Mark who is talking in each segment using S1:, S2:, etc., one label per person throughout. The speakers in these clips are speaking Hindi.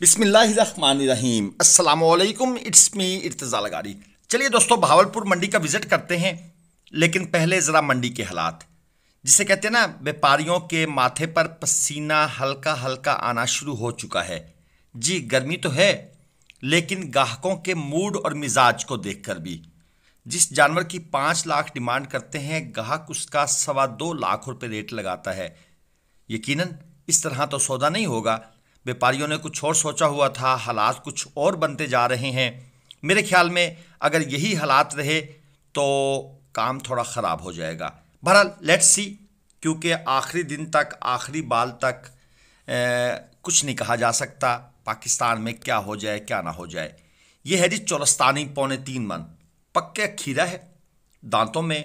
S1: बिसमीम असलकुम इट्स मी इर्तज़ा लगारी चलिए दोस्तों भावलपुर मंडी का विज़िट करते हैं लेकिन पहले ज़रा मंडी के हालात जिसे कहते हैं ना व्यापारियों के माथे पर पसीना हल्का हल्का आना शुरू हो चुका है जी गर्मी तो है लेकिन ग्राहकों के मूड और मिजाज को देखकर भी जिस जानवर की पाँच लाख डिमांड करते हैं ग्राहक उसका सवा दो लाख रुपये रेट लगाता है यकीनन इस तरह तो सौदा नहीं होगा व्यापारियों ने कुछ और सोचा हुआ था हालात कुछ और बनते जा रहे हैं मेरे ख्याल में अगर यही हालात रहे तो काम थोड़ा ख़राब हो जाएगा बहरहाल लेट्स सी क्योंकि आखिरी दिन तक आखिरी बाल तक ए, कुछ नहीं कहा जा सकता पाकिस्तान में क्या हो जाए क्या ना हो जाए ये है जी चौलस्तानी पौने तीन मन पक्के खीरा है दांतों में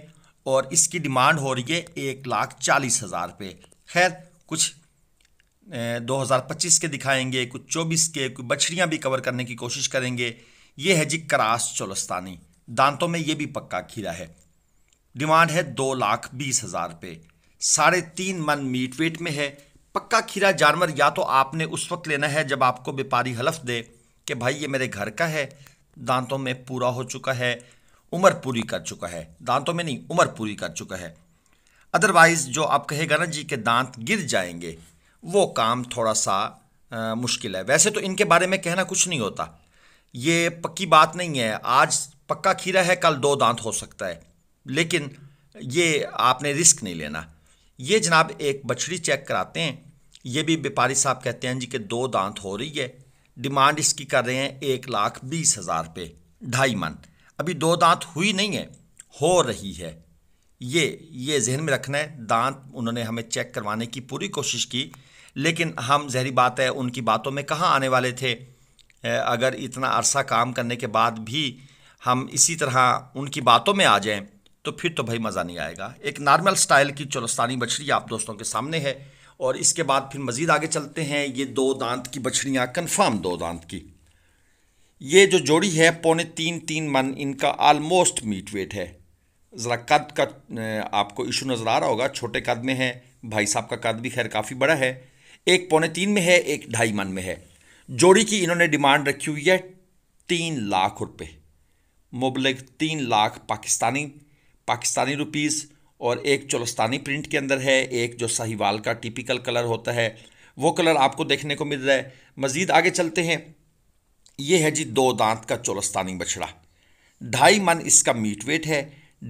S1: और इसकी डिमांड हो रही है एक लाख चालीस हज़ार पे खैर कुछ 2025 के दिखाएंगे कुछ 24 के कुछ बछड़ियाँ भी कवर करने की कोशिश करेंगे ये है जी करास चोलस्तानी दांतों में ये भी पक्का खीरा है डिमांड है दो लाख बीस हज़ार रुपये साढ़े तीन मन मीट वेट में है पक्का खीरा जानवर या तो आपने उस वक्त लेना है जब आपको व्यापारी हलफ दे कि भाई ये मेरे घर का है दांतों में पूरा हो चुका है उम्र पूरी कर चुका है दांतों में नहीं उम्र पूरी कर चुका है अदरवाइज़ जो आप कहेगा ना जी के दांत गिर जाएंगे वो काम थोड़ा सा आ, मुश्किल है वैसे तो इनके बारे में कहना कुछ नहीं होता ये पक्की बात नहीं है आज पक्का खीरा है कल दो दांत हो सकता है लेकिन ये आपने रिस्क नहीं लेना ये जनाब एक बछड़ी चेक कराते हैं ये भी व्यापारी साहब कहते हैं जी कि दो दांत हो रही है डिमांड इसकी कर रहे हैं एक लाख बीस हज़ार पे ढाई मन अभी दो दांत हुई नहीं है हो रही है ये ये जहन में रखना है दांत उन्होंने हमें चेक करवाने की पूरी कोशिश की लेकिन हम जहरी बात है उनकी बातों में कहाँ आने वाले थे अगर इतना अरसा काम करने के बाद भी हम इसी तरह उनकी बातों में आ जाएं तो फिर तो भाई मज़ा नहीं आएगा एक नॉर्मल स्टाइल की चौलस्तानी बछड़ी आप दोस्तों के सामने है और इसके बाद फिर मज़ीद आगे चलते हैं ये दो दांत की बछड़ियाँ कन्फर्म दो दांत की ये जो जोड़ी है पौने तीन तीन मन इनका आलमोस्ट मीट वेट है ज़रा कद का आपको इशू नज़र आ रहा होगा छोटे कद में है भाई साहब का कद भी खैर काफ़ी बड़ा है एक पौने तीन में है एक ढाई मन में है जोड़ी की इन्होंने डिमांड रखी हुई है तीन लाख रुपए मुबलग तीन लाख पाकिस्तानी पाकिस्तानी रुपीस और एक चौलस्तानी प्रिंट के अंदर है एक जो साहिवाल का टिपिकल कलर होता है वो कलर आपको देखने को मिल रहा है मज़ीद आगे चलते हैं ये है जी दो दांत का चौलस्तानी बछड़ा ढाई मन इसका मीट वेट है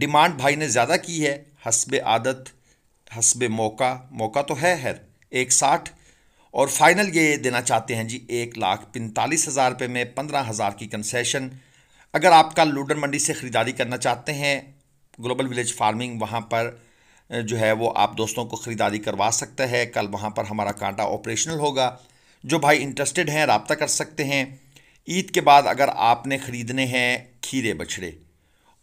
S1: डिमांड भाई ने ज़्यादा की है हसब आदत हसब मौका मौका तो है है एक साठ और फाइनल ये देना चाहते हैं जी एक लाख पैंतालीस हज़ार रुपये में पंद्रह हज़ार की कंसेशन अगर आपका लूडन मंडी से ख़रीदारी करना चाहते हैं ग्लोबल विलेज फार्मिंग वहाँ पर जो है वो आप दोस्तों को ख़रीदारी करवा सकता है कल वहाँ पर हमारा कांटा ऑपरेशनल होगा जो भाई इंटरेस्टेड हैं रबता कर सकते हैं ईद के बाद अगर आपने ख़रीदने हैं खीरे बछड़े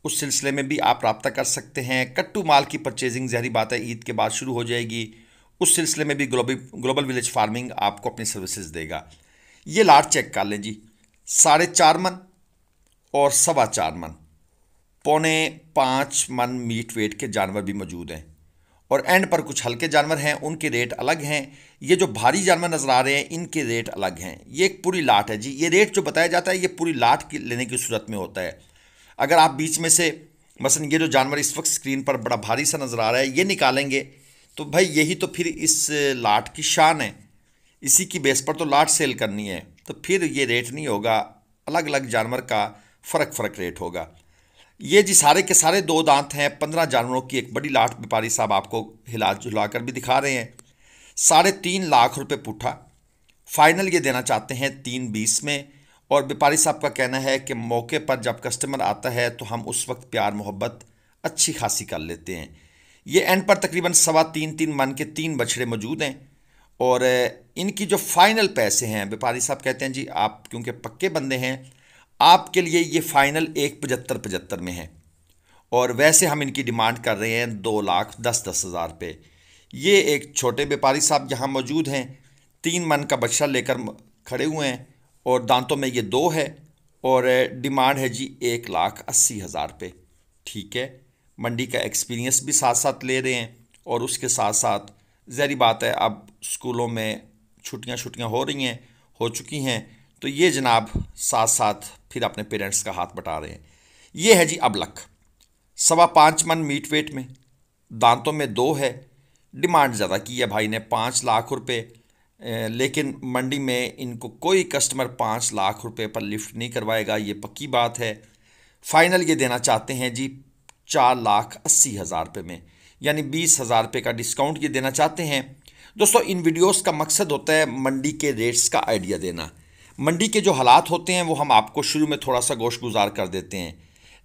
S1: उस सिलसिले में भी आप रबता कर सकते हैं कट्टू माल की परचेजिंग जहरी बात है ईद के बाद शुरू हो जाएगी उस सिलसिले में भी ग्लोबल ग्लोबल विलेज फार्मिंग आपको अपनी सर्विसेज देगा ये लाट चेक कर लें जी साढ़े चार मन और सवा चार मन पौने पाँच मन मीट वेट के जानवर भी मौजूद हैं और एंड पर कुछ हल्के जानवर हैं उनके रेट अलग हैं ये जो भारी जानवर नज़र आ रहे हैं इनके रेट अलग हैं ये एक पूरी लाट है जी ये रेट जो बताया जाता है ये पूरी लाट की लेने की सूरत में होता है अगर आप बीच में से मसलन ये जो जानवर इस वक्त स्क्रीन पर बड़ा भारी सा नज़र आ रहा है ये निकालेंगे तो भाई यही तो फिर इस लाट की शान है इसी की बेस पर तो लाट सेल करनी है तो फिर ये रेट नहीं होगा अलग अलग जानवर का फ़र्क फ़र्क रेट होगा ये जी सारे के सारे दो दांत हैं पंद्रह जानवरों की एक बड़ी लाट व्यापारी साहब आपको हिला झुला कर भी दिखा रहे हैं साढ़े तीन लाख रुपए पुठा फाइनल ये देना चाहते हैं तीन बीस में और व्यापारी साहब का कहना है कि मौके पर जब कस्टमर आता है तो हम उस वक्त प्यार मोहब्बत अच्छी खासी कर लेते हैं ये एंड पर तकरीबन सवा तीन तीन मन के तीन बछड़े मौजूद हैं और इनकी जो फाइनल पैसे हैं व्यापारी साहब कहते हैं जी आप क्योंकि पक्के बंदे हैं आपके लिए ये फ़ाइनल एक पचहत्तर पचहत्तर में है और वैसे हम इनकी डिमांड कर रहे हैं दो लाख दस दस हज़ार पे ये एक छोटे व्यापारी साहब यहाँ मौजूद हैं तीन मन का बछड़ा लेकर खड़े हुए हैं और दांतों में ये दो है और डिमांड है जी एक लाख अस्सी हज़ार पे ठीक है मंडी का एक्सपीरियंस भी साथ साथ ले रहे हैं और उसके साथ साथ जहरी बात है अब स्कूलों में छुट्टियाँ छुट्टियाँ हो रही हैं हो चुकी हैं तो ये जनाब साथ साथ फिर अपने पेरेंट्स का हाथ बटा रहे हैं ये है जी अबलक सवा पाँच मन मीट वेट में दांतों में दो है डिमांड ज़्यादा की है भाई ने पाँच लाख रुपए लेकिन मंडी में इनको कोई कस्टमर पाँच लाख रुपए पर लिफ्ट नहीं करवाएगा ये पक्की बात है फाइनल ये देना चाहते हैं जी चार लाख अस्सी हज़ार रुपये में यानी बीस हज़ार रुपये का डिस्काउंट ये देना चाहते हैं दोस्तों इन वीडियोस का मकसद होता है मंडी के रेट्स का आइडिया देना मंडी के जो हालात होते हैं वो हम आपको शुरू में थोड़ा सा गोश गुजार कर देते हैं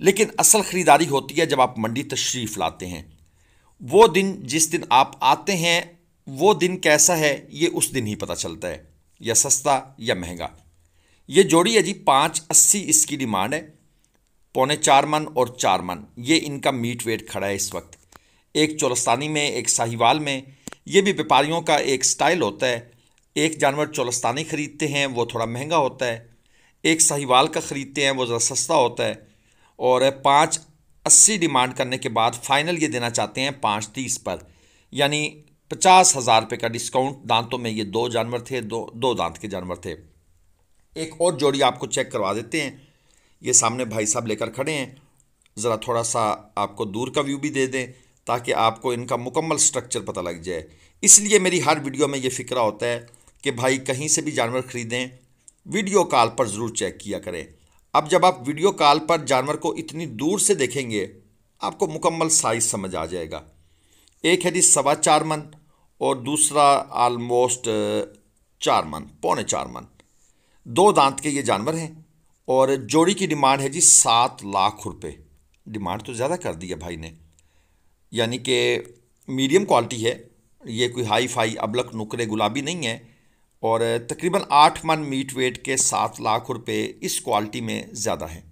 S1: लेकिन असल ख़रीदारी होती है जब आप मंडी तशरीफ़ लाते हैं वो दिन जिस दिन आप आते हैं वो दिन कैसा है ये उस दिन ही पता चलता है या सस्ता या महंगा ये जोड़ी है जी पाँच अस्सी इसकी डिमांड है पौने चार मन और चार मन ये इनका मीट वेट खड़ा है इस वक्त एक चौलस्तानी में एक साहिवाल में ये भी व्यापारियों का एक स्टाइल होता है एक जानवर चौलस्तानी ख़रीदते हैं वो थोड़ा महंगा होता है एक साहिवाल का ख़रीदते हैं वो ज़रा सस्ता होता है और पाँच अस्सी डिमांड करने के बाद फाइनल ये देना चाहते हैं पाँच तीस पर यानी पचास हज़ार रुपये का डिस्काउंट दांतों में ये दो जानवर थे दो दो दांत के जानवर थे एक और जोड़ी आपको चेक करवा देते हैं ये सामने भाई साहब लेकर खड़े हैं ज़रा थोड़ा सा आपको दूर का व्यू भी दे दें ताकि आपको इनका मुकम्मल स्ट्रक्चर पता लग जाए इसलिए मेरी हर वीडियो में ये फ़िक्रा होता है कि भाई कहीं से भी जानवर ख़रीदें वीडियो कॉल पर ज़रूर चेक किया करें अब जब आप वीडियो कॉल पर जानवर को इतनी दूर से देखेंगे आपको मुकम्मल साइज़ समझ आ जाएगा एक है जी सवा चार मन और दूसरा आलमोस्ट चार मन पौने चार मन दो दांत के ये जानवर हैं और जोड़ी की डिमांड है जी सात लाख रुपए डिमांड तो ज़्यादा कर दिया भाई ने यानी कि मीडियम क्वालिटी है ये कोई हाई फाई अबलक नुकरे गुलाबी नहीं है और तकरीबन आठ मन मीट वेट के सात लाख रुपए इस क्वालिटी में ज़्यादा है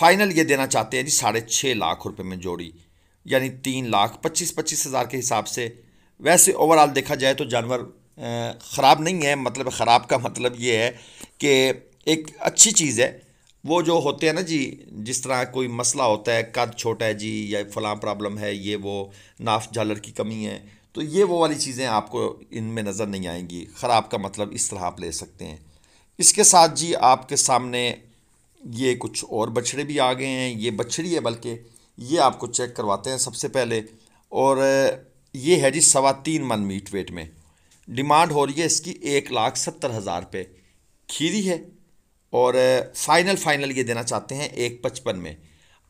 S1: फाइनल ये देना चाहते हैं जी साढ़े छः लाख रुपए में जोड़ी यानी तीन लाख पच्चीस पच्चीस हज़ार के हिसाब से वैसे ओवरऑल देखा जाए तो जानवर ख़राब नहीं है मतलब ख़राब का मतलब ये है कि एक अच्छी चीज़ है वो जो होते हैं ना जी जिस तरह कोई मसला होता है कद छोटा है जी या फलां प्रॉब्लम है ये वो नाफ झालर की कमी है तो ये वो वाली चीज़ें आपको इनमें नज़र नहीं आएंगी ख़राब का मतलब इस तरह आप ले सकते हैं इसके साथ जी आपके सामने ये कुछ और बछड़े भी आ गए हैं ये बछड़ी है बल्कि ये आपको चेक करवाते हैं सबसे पहले और ये है जी सवा तीन मन मीट वेट में डिमांड हो रही है इसकी एक लाख सत्तर हज़ार पे खीरी है और फाइनल फाइनल ये देना चाहते हैं एक पचपन में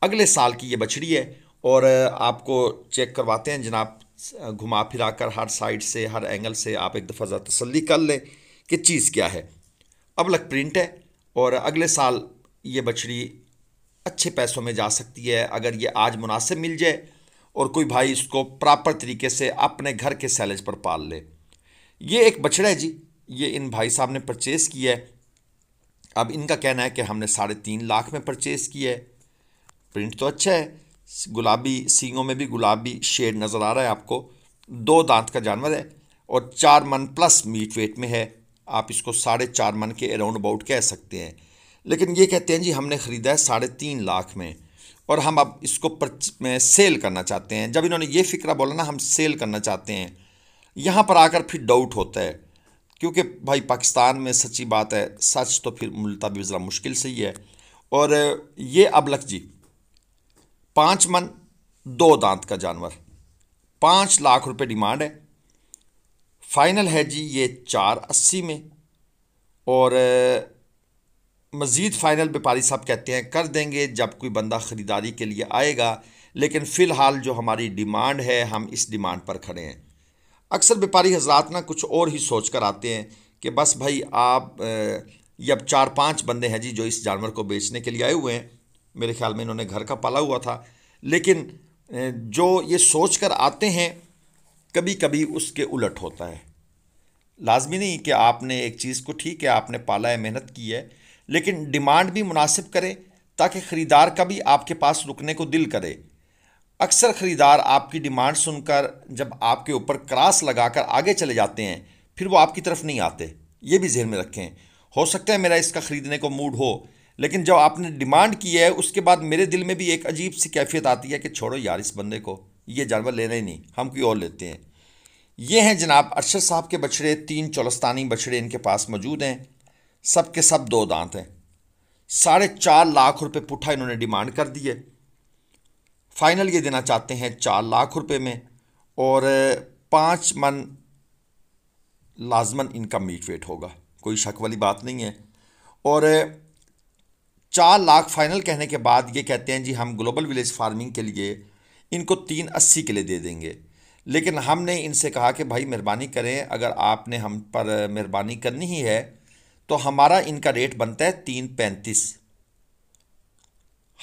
S1: अगले साल की ये बछड़ी है और आपको चेक करवाते हैं जनाब घुमा फिरा कर हर साइड से हर एंगल से आप एक दफ़ा ज़्यादा तसली कर लें कि चीज़ क्या है अब लग प्रिंट है और अगले साल ये बछड़ी अच्छे पैसों में जा सकती है अगर ये आज मुनासिब मिल जाए और कोई भाई इसको प्रॉपर तरीके से अपने घर के सैलेज पर पाल ले ये एक बछड़ा है जी ये इन भाई साहब ने परचेज़ किया है अब इनका कहना है कि हमने साढ़े तीन लाख में परचेज़ किया है प्रिंट तो अच्छा है गुलाबी सींगों में भी गुलाबी शेड नज़र आ रहा है आपको दो दांत का जानवर है और चार मन प्लस मीट वेट में है आप इसको साढ़े चार मन के अराउंड अबाउट कह सकते हैं लेकिन ये कहते हैं जी हमने ख़रीदा है साढ़े तीन लाख में और हम अब इसको में सेल करना चाहते हैं जब इन्होंने ये फ़िक्रा बोला ना हम सेल करना चाहते हैं यहाँ पर आकर फिर डाउट होता है क्योंकि भाई पाकिस्तान में सच्ची बात है सच तो फिर मिलता भी ज़रा मुश्किल से ही है और ये अबलख जी पाँच मन दो दांत का जानवर पाँच लाख रुपए डिमांड है फाइनल है जी ये चार अस्सी में और मज़ीद फाइनल व्यापारी साहब कहते हैं कर देंगे जब कोई बंदा ख़रीदारी के लिए आएगा लेकिन फ़िलहाल जो हमारी डिमांड है हम इस डिमांड पर खड़े हैं अक्सर व्यापारी हजरात ना कुछ और ही सोच कर आते हैं कि बस भाई आप ये अब चार पांच बंदे हैं जी जो इस जानवर को बेचने के लिए आए हुए हैं मेरे ख्याल में इन्होंने घर का पाला हुआ था लेकिन जो ये सोच कर आते हैं कभी कभी उसके उलट होता है लाजमी नहीं कि आपने एक चीज़ को ठीक है आपने पाला है मेहनत की है लेकिन डिमांड भी मुनासिब करें ताकि ख़रीदार का भी आपके पास रुकने को दिल करे अक्सर खरीदार आपकी डिमांड सुनकर जब आपके ऊपर क्रास लगाकर आगे चले जाते हैं फिर वो आपकी तरफ नहीं आते ये भी जहन में रखें हो सकता है मेरा इसका ख़रीदने को मूड हो लेकिन जब आपने डिमांड की है उसके बाद मेरे दिल में भी एक अजीब सी कैफियत आती है कि छोड़ो यार इस बंदे को ये जानवर लेना ही नहीं हम कोई और लेते हैं ये हैं जनाब अरशद साहब के बछड़े तीन चौलस्तानी बछड़े इनके पास मौजूद हैं सब के सब दो दांत हैं साढ़े चार लाख रुपए पुट्ठा इन्होंने डिमांड कर दिए फाइनल ये देना चाहते हैं चार लाख रुपए में और पाँच मन लाजमन इनका मीट वेट होगा कोई शक वाली बात नहीं है और चार लाख फाइनल कहने के बाद ये कहते हैं जी हम ग्लोबल विलेज फार्मिंग के लिए इनको तीन अस्सी के लिए दे देंगे लेकिन हमने इनसे कहा कि भाई मेहरबानी करें अगर आपने हम पर मेहरबानी करनी ही है तो हमारा इनका रेट बनता है तीन पैंतीस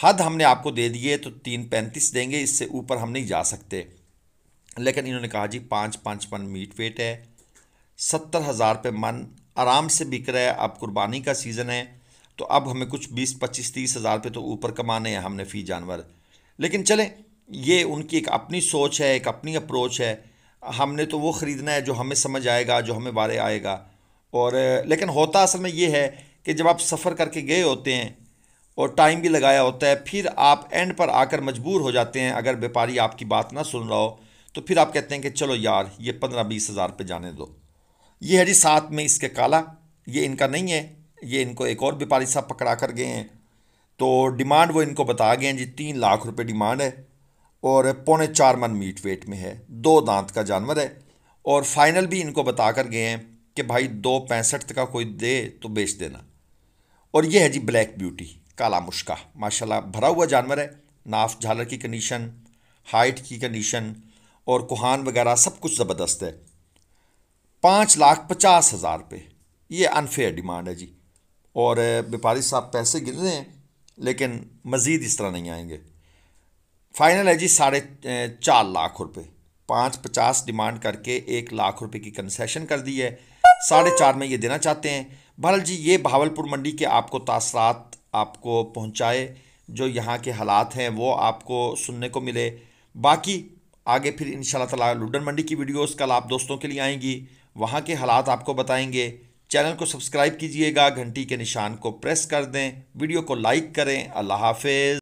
S1: हद हमने आपको दे दिए तो तीन पैंतीस देंगे इससे ऊपर हम नहीं जा सकते लेकिन इन्होंने कहा जी पाँच पाँच मन मीट वेट है सत्तर हज़ार पे मन आराम से बिक रहा है अब कुर्बानी का सीज़न है तो अब हमें कुछ बीस पच्चीस तीस हज़ार पे तो ऊपर कमाने हैं हमने फ़ी जानवर लेकिन चलें ये उनकी एक अपनी सोच है एक अपनी अप्रोच है हमने तो वो ख़रीदना है जो हमें समझ आएगा जो हमें बारे आएगा और लेकिन होता असल में ये है कि जब आप सफ़र करके गए होते हैं और टाइम भी लगाया होता है फिर आप एंड पर आकर मजबूर हो जाते हैं अगर व्यापारी आपकी बात ना सुन रहा हो तो फिर आप कहते हैं कि चलो यार ये पंद्रह बीस हज़ार पे जाने दो ये है जी साथ में इसके काला ये इनका नहीं है ये इनको एक और व्यापारी साहब पकड़ा कर गए हैं तो डिमांड वो इनको बता गए हैं जी तीन लाख रुपये डिमांड है और पौने चार मन मीट वेट में है दो दांत का जानवर है और फाइनल भी इनको बता कर गए हैं कि भाई दो पैंसठ का कोई दे तो बेच देना और यह है जी ब्लैक ब्यूटी काला मुश्का माशाल्लाह भरा हुआ जानवर है नाफ झालर की कंडीशन हाइट की कंडीशन और कुहान वगैरह सब कुछ ज़बरदस्त है पाँच लाख पचास हज़ार रुपये ये अनफेयर डिमांड है जी और व्यापारी साहब पैसे गिर रहे हैं लेकिन मज़ीद इस तरह नहीं आएंगे फाइनल है जी साढ़े चार लाख रुपये पाँच पचास डिमांड करके एक लाख रुपये की कंसेशन कर दी है साढ़े चार में ये देना चाहते हैं बहरल जी ये भावलपुर मंडी के आपको तासरात आपको पहुंचाए जो यहाँ के हालात हैं वो आपको सुनने को मिले बाकी आगे फिर इन ताला लुडन मंडी की वीडियोस कल आप दोस्तों के लिए आएंगी वहाँ के हालात आपको बताएंगे चैनल को सब्सक्राइब कीजिएगा घंटी के निशान को प्रेस कर दें वीडियो को लाइक करें अल्लाह हाफ